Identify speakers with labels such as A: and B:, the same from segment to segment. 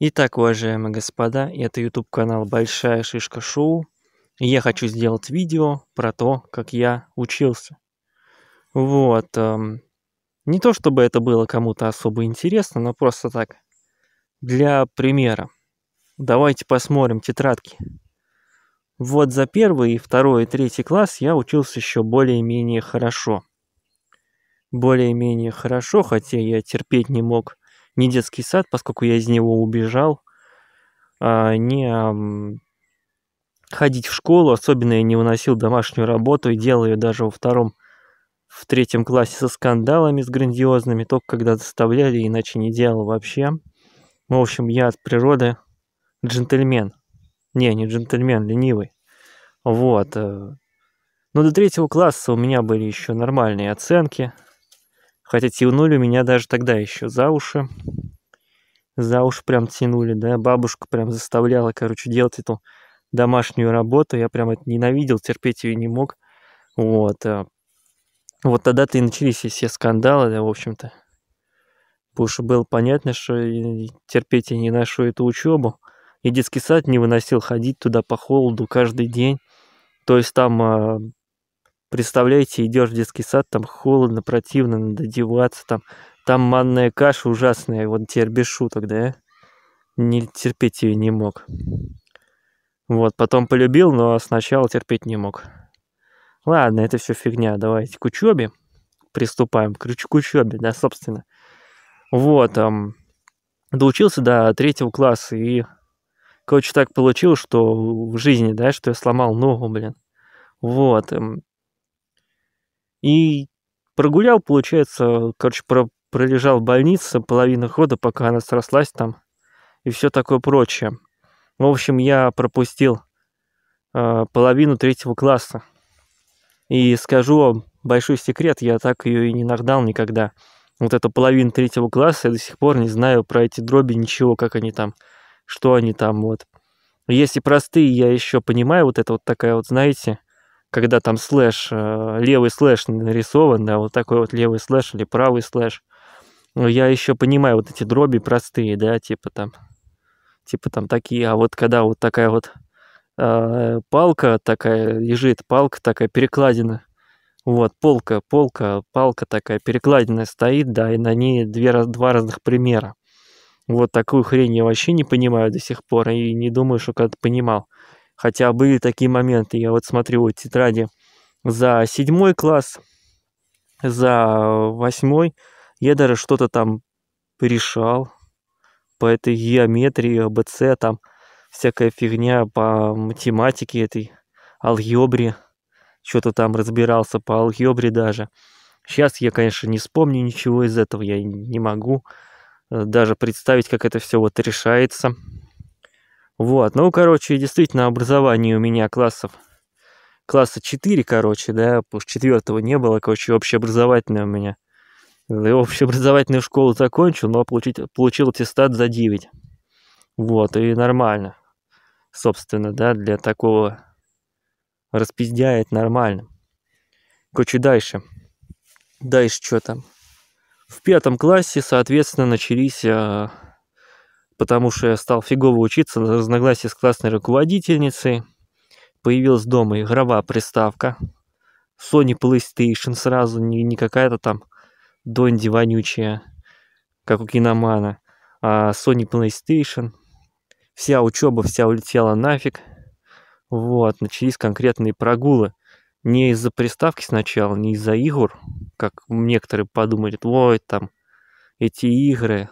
A: Итак, уважаемые господа, это YouTube канал Большая Шишка Шоу. И я хочу сделать видео про то, как я учился. Вот. Эм, не то чтобы это было кому-то особо интересно, но просто так. Для примера. Давайте посмотрим тетрадки. Вот за первый, второй и третий класс я учился еще более-менее хорошо. Более-менее хорошо, хотя я терпеть не мог не детский сад, поскольку я из него убежал, а, не ходить в школу, особенно я не выносил домашнюю работу и делал ее даже во втором, в третьем классе со скандалами, с грандиозными, только когда заставляли, иначе не делал вообще. Ну, в общем, я от природы джентльмен. Не, не джентльмен, ленивый. Вот. Э. Но до третьего класса у меня были еще нормальные оценки, Хотя тянули меня даже тогда еще за уши. За уши прям тянули, да. Бабушка прям заставляла, короче, делать эту домашнюю работу. Я прям это ненавидел, терпеть ее не мог. Вот. А. Вот тогда-то и начались все скандалы, да, в общем-то. Потому что было понятно, что терпеть я не ношу эту учебу. И детский сад не выносил ходить туда по холоду каждый день. То есть там а, Представляете, идешь в детский сад, там холодно, противно, надо одеваться, там, там манная каша ужасная, вот теперь без шуток, да? Э? Не терпеть ее не мог. Вот, потом полюбил, но сначала терпеть не мог. Ладно, это все фигня, давайте к учебе приступаем, к, к учебе, да, собственно. Вот, эм, доучился до третьего класса и, короче, так получилось, что в жизни, да, что я сломал ногу, блин. Вот, и прогулял, получается, короче, про пролежал в больнице половину хода, пока она срослась там и все такое прочее. В общем, я пропустил э, половину третьего класса. И скажу вам большой секрет, я так ее и не нагнал никогда. Вот эту половину третьего класса я до сих пор не знаю про эти дроби ничего, как они там, что они там, вот. Если простые, я еще понимаю, вот это вот такая вот, знаете, когда там слэш, э, левый слэш нарисован, да, вот такой вот левый слэш или правый слэш. Но я еще понимаю вот эти дроби простые, да, типа там, типа там такие, а вот когда вот такая вот э, палка такая лежит, палка такая перекладина, вот полка, полка, палка такая перекладина стоит, да, и на ней две, два разных примера. Вот такую хрень я вообще не понимаю до сих пор и не думаю, что когда-то понимал. Хотя были такие моменты. Я вот смотрю вот тетради за седьмой класс, за восьмой. Я даже что-то там решал по этой геометрии, АБЦ, там всякая фигня по математике этой, алгебре. Что-то там разбирался по алгебре даже. Сейчас я, конечно, не вспомню ничего из этого, я не могу э, даже представить, как это все вот решается. Вот, ну, короче, действительно, образование у меня классов, класса 4, короче, да, потому что четвертого не было, короче, общеобразовательное у меня. Я общеобразовательную школу закончил, но получить, получил аттестат за 9. Вот, и нормально. Собственно, да, для такого распиздяет нормально. Короче, дальше. Дальше что там? В пятом классе, соответственно, начались а, потому что я стал фигово учиться на разногласии с классной руководительницей. Появилась дома игровая приставка. Sony PlayStation сразу, не, не какая-то там Донди вонючая, как у киномана, а Sony PlayStation. Вся учеба вся улетела нафиг. Вот, начались конкретные прогулы. Не из-за приставки сначала, не из-за игр, как некоторые подумали, ой, там, эти игры,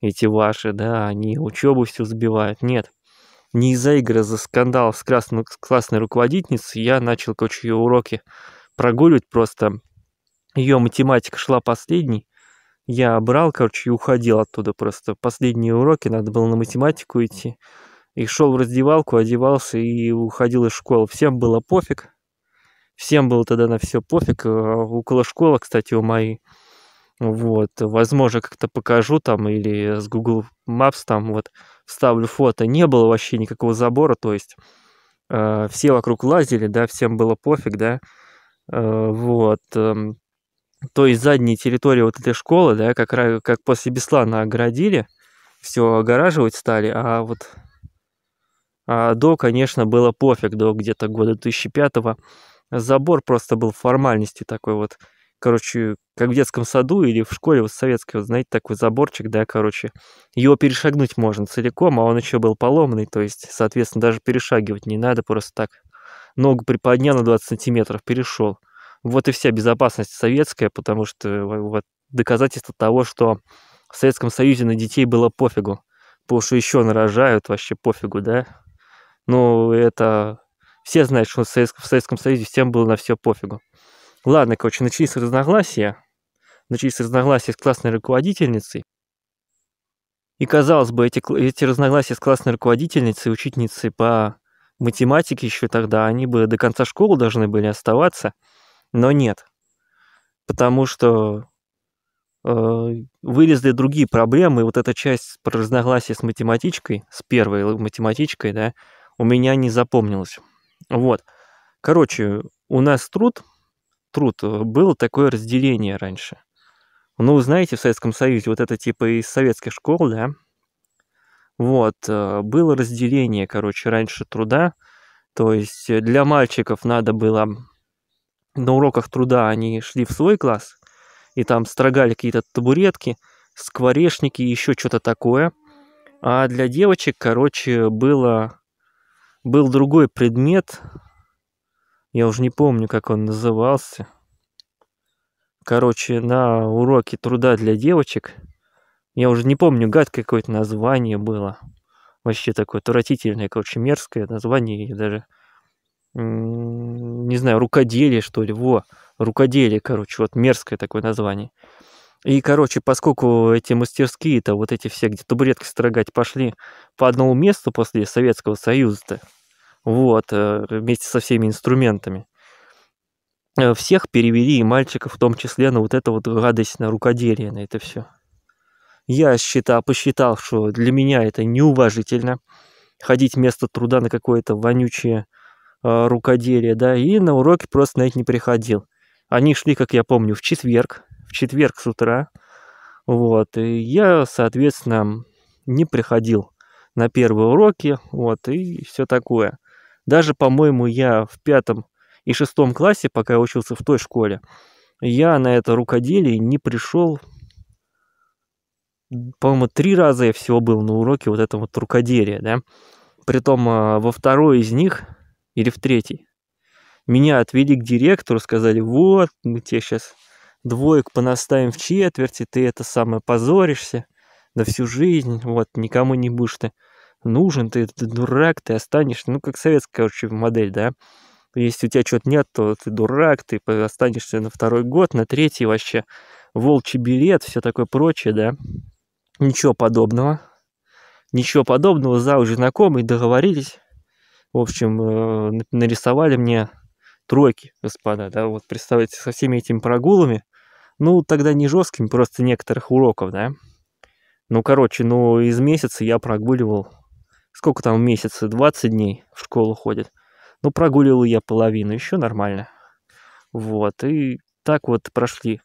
A: эти ваши, да, они учебу все сбивают. Нет, не из-за игры, а за скандал с красной, с классной руководительницей я начал, короче, ее уроки прогуливать просто. Ее математика шла последней. Я брал, короче, и уходил оттуда просто. Последние уроки, надо было на математику идти. И шел в раздевалку, одевался и уходил из школы. Всем было пофиг. Всем было тогда на все пофиг. Э, около школы, кстати, у моей вот, возможно, как-то покажу там или с Google Maps там вот ставлю фото. Не было вообще никакого забора, то есть э, все вокруг лазили, да, всем было пофиг, да. Э, вот, э, то есть задние территории вот этой школы, да, как, как после Беслана оградили, все огораживать стали, а вот а до, конечно, было пофиг, до где-то года 2005 -го. Забор просто был формальностью такой вот, короче, как в детском саду или в школе вот советский, вот знаете, такой заборчик, да, короче, его перешагнуть можно целиком, а он еще был поломанный, то есть, соответственно, даже перешагивать не надо, просто так ногу приподнял на 20 сантиметров, перешел. Вот и вся безопасность советская, потому что э, вот доказательство того, что в Советском Союзе на детей было пофигу, потому что еще нарожают, вообще пофигу, да. Ну, это все знают, что в Советском, в Советском Союзе всем было на все пофигу. Ладно, короче, начались разногласия. Начались разногласия с классной руководительницей. И, казалось бы, эти, эти разногласия с классной руководительницей, учительницей по математике еще тогда, они бы до конца школы должны были оставаться, но нет. Потому что э, вылезли другие проблемы, и вот эта часть про разногласия с математичкой, с первой математичкой, да, у меня не запомнилась. Вот. Короче, у нас труд труд. Э, было такое разделение раньше. Ну, знаете, в Советском Союзе, вот это типа из советских школ, да? Вот, э, было разделение, короче, раньше труда. То есть э, для мальчиков надо было на уроках труда они шли в свой класс, и там строгали какие-то табуретки, скворечники, еще что-то такое. А для девочек, короче, было, был другой предмет, я уже не помню, как он назывался. Короче, на уроке труда для девочек. Я уже не помню, гад какое-то название было. Вообще такое отвратительное, короче, мерзкое название. Я даже, не знаю, рукоделие, что ли. Во, рукоделие, короче, вот мерзкое такое название. И, короче, поскольку эти мастерские-то, вот эти все, где табуретки строгать, пошли по одному месту после Советского Союза-то, вот, э, вместе со всеми инструментами. Э, всех перевели, и мальчиков в том числе, на вот это вот радость, на рукоделие, на это все. Я считал, посчитал, что для меня это неуважительно, ходить вместо труда на какое-то вонючее э, рукоделие, да, и на уроки просто на это не приходил. Они шли, как я помню, в четверг, в четверг с утра, вот, и я, соответственно, не приходил на первые уроки, вот, и все такое. Даже, по-моему, я в пятом и шестом классе, пока я учился в той школе, я на это рукоделие не пришел. По-моему, три раза я всего был на уроке вот этого вот рукоделия, да. Притом а, во второй из них, или в третий, меня отвели к директору, сказали, вот, мы тебе сейчас двоек понаставим в четверти, ты это самое позоришься на всю жизнь, вот, никому не будешь ты нужен ты, ты дурак, ты останешься, ну, как советская, короче, модель, да, если у тебя чего то нет, то ты дурак, ты останешься на второй год, на третий вообще, волчий билет, все такое прочее, да, ничего подобного, ничего подобного, за уже знакомый, договорились, в общем, э, нарисовали мне тройки, господа, да, вот представляете, со всеми этими прогулами, ну, тогда не жесткими, просто некоторых уроков, да. Ну, короче, ну, из месяца я прогуливал сколько там месяца, 20 дней в школу ходит. Ну, прогулил я половину, еще нормально. Вот, и так вот прошли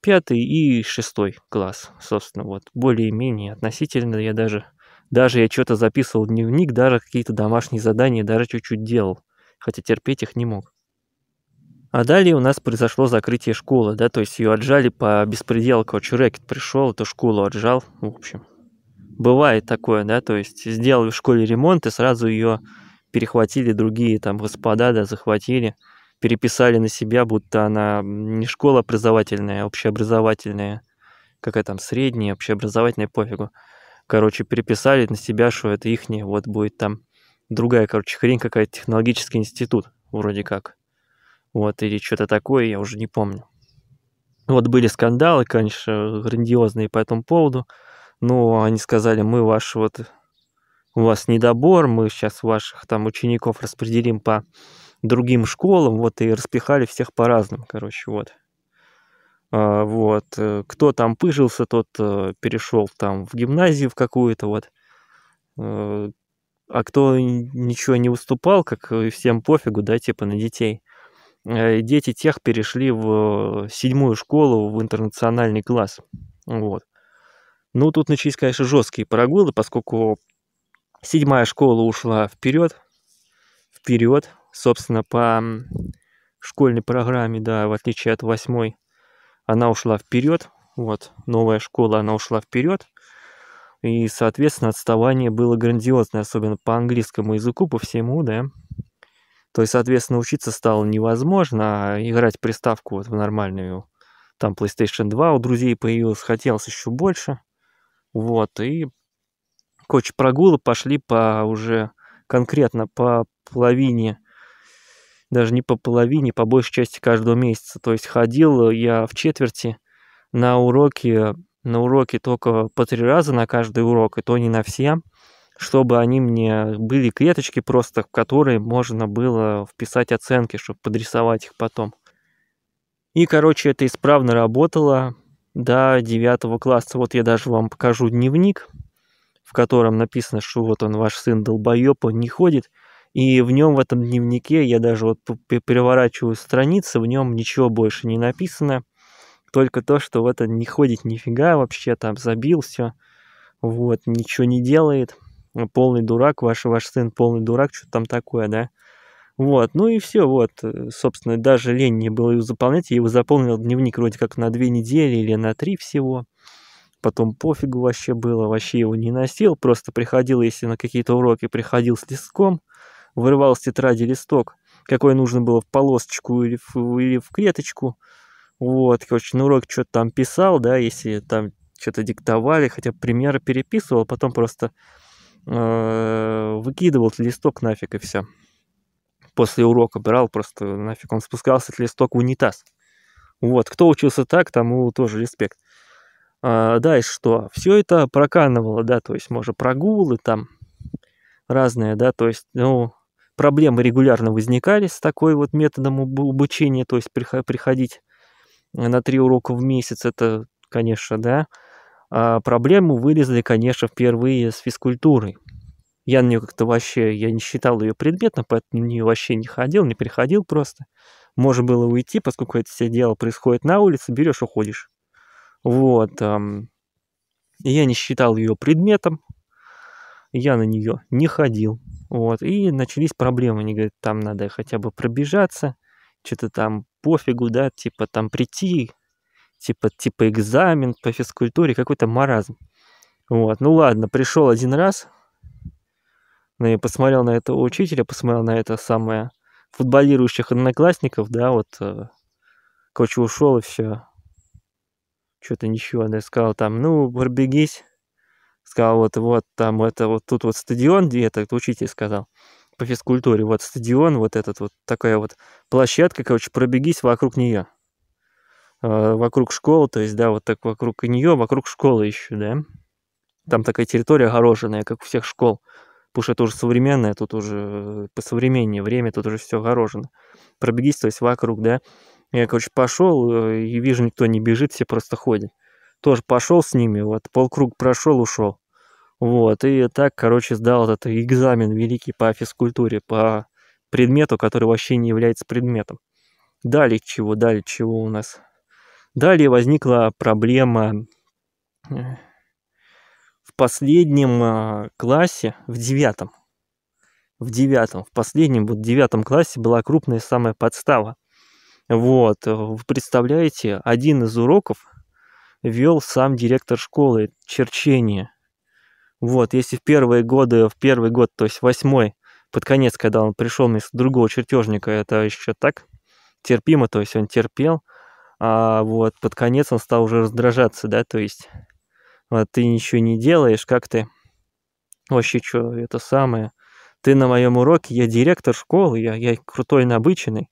A: пятый и шестой класс, собственно, вот, более-менее относительно я даже, даже я что-то записывал в дневник, даже какие-то домашние задания, даже чуть-чуть делал, хотя терпеть их не мог. А далее у нас произошло закрытие школы, да, то есть ее отжали по беспределу, короче, рэкет пришел, эту школу отжал, в общем бывает такое, да, то есть сделали в школе ремонт и сразу ее перехватили другие там господа, да, захватили, переписали на себя, будто она не школа образовательная, а общеобразовательная, какая там средняя, общеобразовательная, пофигу. Короче, переписали на себя, что это ихняя, вот будет там другая, короче, хрень какая-то, технологический институт вроде как. Вот, или что-то такое, я уже не помню. Вот были скандалы, конечно, грандиозные по этому поводу. Ну, они сказали, мы ваш вот, у вас недобор, мы сейчас ваших там учеников распределим по другим школам, вот, и распихали всех по-разному, короче, вот. А, вот, э, кто там пыжился, тот а, э, перешел там в гимназию в какую-то, вот. Э, а, кто ничего не уступал, как всем пофигу, да, типа на детей. Дети тех перешли в седьмую школу, в интернациональный класс. Вот. Ну, тут начались, конечно, жесткие прогулы, поскольку седьмая школа ушла вперед, вперед, собственно, по школьной программе, да, в отличие от восьмой, она ушла вперед, вот, новая школа, она ушла вперед, и, соответственно, отставание было грандиозное, особенно по английскому языку, по всему, да. То есть, соответственно, учиться стало невозможно, а играть приставку вот в нормальную, там PlayStation 2 у друзей появилось, хотелось еще больше – вот, и короче, прогулы пошли по уже конкретно по половине, даже не по половине, по большей части каждого месяца. То есть ходил я в четверти на уроки, на уроки только по три раза на каждый урок, и то не на все, чтобы они мне были клеточки просто, в которые можно было вписать оценки, чтобы подрисовать их потом. И, короче, это исправно работало до 9 класса. Вот я даже вам покажу дневник, в котором написано, что вот он ваш сын долбоеб, он не ходит. И в нем, в этом дневнике, я даже вот переворачиваю страницы, в нем ничего больше не написано. Только то, что в он не ходит нифига вообще, там забил все. Вот, ничего не делает. Полный дурак, ваш, ваш сын полный дурак, что там такое, да? Вот, ну и все, вот, э, собственно, даже лень не было его заполнять, я его заполнил дневник вроде как на две недели или на три всего, потом пофигу вообще было, вообще его не носил, просто приходил, если на какие-то уроки приходил с листком, вырывал с тетради листок, какой нужно было в полосочку или в, или в клеточку, вот, короче, на урок что-то там писал, да, если там что-то диктовали, хотя примеры переписывал, а потом просто э, выкидывал листок нафиг и все после урока брал, просто нафиг он спускался, этот листок в унитаз. Вот, кто учился так, тому тоже респект. А, дальше что? Все это проканывало, да, то есть, может, прогулы там разные, да, то есть, ну, проблемы регулярно возникали с такой вот методом обучения, то есть приходить на три урока в месяц, это, конечно, да, а проблему вырезали конечно, впервые с физкультурой. Я на нее как-то вообще, я не считал ее предметом, поэтому на нее вообще не ходил, не приходил просто. Можно было уйти, поскольку это все дело происходит на улице, берешь, уходишь. Вот. Я не считал ее предметом, я на нее не ходил. Вот. И начались проблемы. Они говорят, там надо хотя бы пробежаться, что-то там пофигу, да, типа там прийти, типа, типа экзамен по физкультуре, какой-то маразм. Вот, ну ладно, пришел один раз, ну и посмотрел на этого учителя, посмотрел на это самое футболирующих одноклассников, да, вот э, короче, ушел и все. Что-то ничего, да, сказал там, ну, пробегись. Сказал, вот, вот, там, это, вот тут вот стадион, где этот учитель сказал по физкультуре, вот стадион, вот этот вот, такая вот площадка, короче, пробегись вокруг нее. Э, вокруг школы, то есть, да, вот так вокруг нее, вокруг школы еще, да. Там такая территория огороженная, как у всех школ. Потому что это уже современное, тут уже э, по современнее время, тут уже все огорожено. Пробегись, то есть вокруг, да. Я, короче, пошел э, и вижу, никто не бежит, все просто ходят. Тоже пошел с ними, вот, полкруг прошел, ушел. Вот, и так, короче, сдал этот экзамен великий по физкультуре, по предмету, который вообще не является предметом. Далее чего, далее чего у нас? Далее возникла проблема э, последнем а, классе, в девятом, в девятом, в последнем, вот девятом классе была крупная самая подстава. Вот, э, вы представляете, один из уроков вел сам директор школы, черчение. Вот, если в первые годы, в первый год, то есть восьмой, под конец, когда он пришел из другого чертежника, это еще так терпимо, то есть он терпел, а вот под конец он стал уже раздражаться, да, то есть вот а ты ничего не делаешь, как ты? Вообще, что это самое? Ты на моем уроке, я директор школы, я, я крутой набыченный,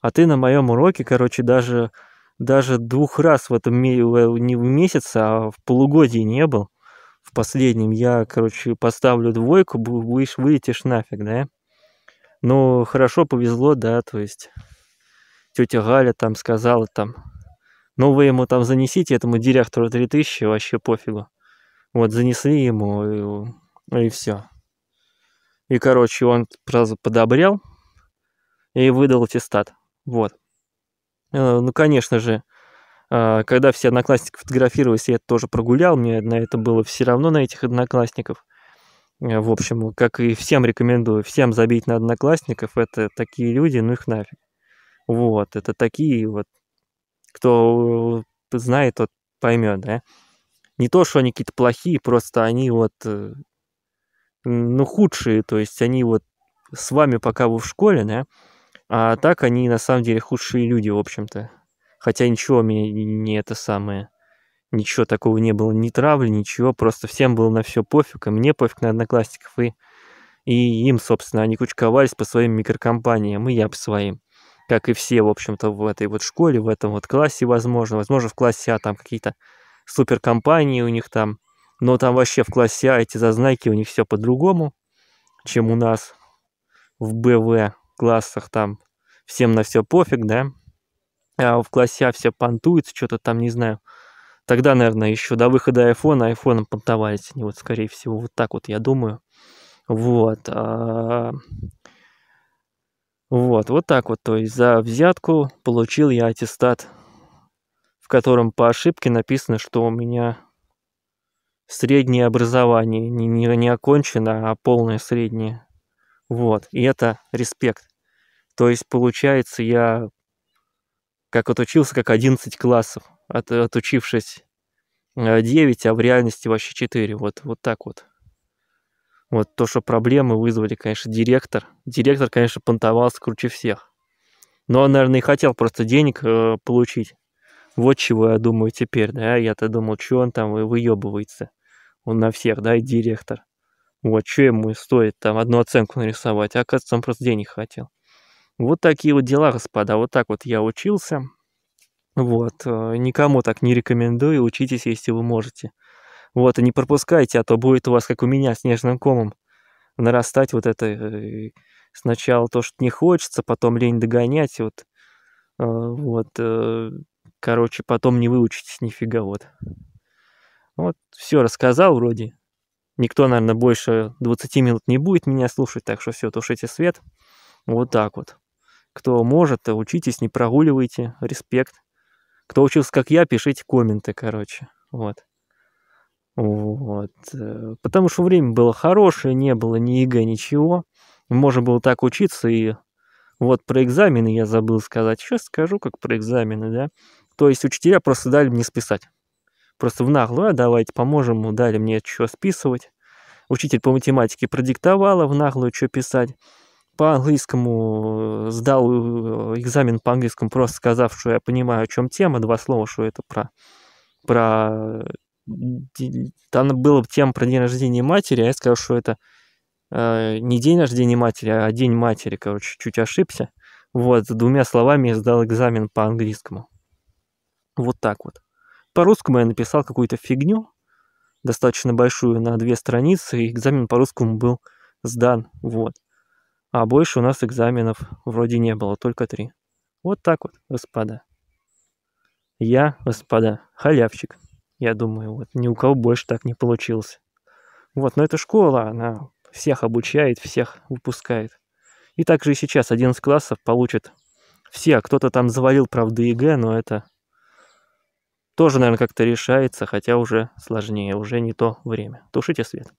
A: а ты на моем уроке, короче, даже, даже двух раз в этом не в месяц, а в полугодии не был. В последнем я, короче, поставлю двойку, будешь вылетишь нафиг, да? Ну, хорошо повезло, да, то есть тетя Галя там сказала там, но «Ну, вы ему там занесите, этому директору 3000, вообще пофигу. Вот, занесли ему, и, и все. И, короче, он сразу подобрел и выдал аттестат. Вот. Э, ну, конечно же, э, когда все одноклассники фотографировались, я это тоже прогулял, мне на это было все равно, на этих одноклассников. Э, в общем, как и всем рекомендую, всем забить на одноклассников, это такие люди, ну их нафиг. Вот, это такие вот кто э, знает, тот поймет, да. Не то, что они какие-то плохие, просто они вот, э, ну, худшие, то есть они вот с вами пока вы в школе, да, а так они на самом деле худшие люди, в общем-то. Хотя ничего мне не это самое, ничего такого не было, ни травли, ничего, просто всем было на все пофиг, и мне пофиг на одноклассников, и, и им, собственно, они кучковались по своим микрокомпаниям, и я по своим как и все, в общем-то, в этой вот школе, в этом вот классе, возможно. Возможно, в классе А там какие-то суперкомпании у них там. Но там вообще в классе А эти зазнайки у них все по-другому, чем у нас в БВ классах там всем на все пофиг, да. А в классе А все понтуются, что-то там, не знаю. Тогда, наверное, еще до выхода iPhone, айфоном понтовались они, вот, скорее всего, вот так вот, я думаю. Вот. А, вот, вот так вот, то есть за взятку получил я аттестат, в котором по ошибке написано, что у меня среднее образование, не, не, не окончено, а полное среднее. Вот, и это респект. То есть, получается, я как отучился, как 11 классов, от, отучившись 9, э, а в реальности вообще 4. Вот, вот так вот. Вот то, что проблемы вызвали, конечно, директор. Директор, конечно, понтовался круче всех. Но он, наверное, и хотел просто денег э, получить. Вот чего я думаю теперь, да. Я-то думал, что он там выебывается. Он на всех, да, и директор. Вот, что ему стоит там одну оценку нарисовать. А, оказывается, он просто денег хотел. Вот такие вот дела, господа. Вот так вот я учился. Вот, э, никому так не рекомендую. Учитесь, если вы можете. Вот, и не пропускайте, а то будет у вас, как у меня, снежным комом нарастать вот это э, сначала то, что не хочется, потом лень догонять, вот, э, вот, э, короче, потом не выучитесь нифига, вот. Вот, все рассказал вроде. Никто, наверное, больше 20 минут не будет меня слушать, так что все, тушите свет. Вот так вот. Кто может, учитесь, не прогуливайте. Респект. Кто учился, как я, пишите комменты, короче. Вот. Вот. Э, потому что время было хорошее, не было ни ЕГЭ, ничего. Можно было так учиться, и вот про экзамены я забыл сказать. Сейчас скажу, как про экзамены, да. То есть учителя просто дали мне списать. Просто в наглую, а давайте поможем, ну, дали мне что списывать. Учитель по математике продиктовала в наглую, что писать. По английскому э, сдал э, экзамен по английскому, просто сказав, что я понимаю, о чем тема, два слова, что это про, про там было тем про день рождения матери, а я сказал, что это э, не день рождения матери, а день матери, короче, чуть ошибся. Вот, двумя словами я сдал экзамен по английскому. Вот так вот. По-русскому я написал какую-то фигню, достаточно большую, на две страницы, и экзамен по-русскому был сдан, вот. А больше у нас экзаменов вроде не было, только три. Вот так вот, господа. Я, господа, халявщик. Я думаю, вот ни у кого больше так не получилось. Вот, но эта школа, она всех обучает, всех выпускает. И также и сейчас из классов получит все. А кто-то там завалил, правда, ЕГЭ, но это тоже, наверное, как-то решается, хотя уже сложнее, уже не то время. Тушите свет.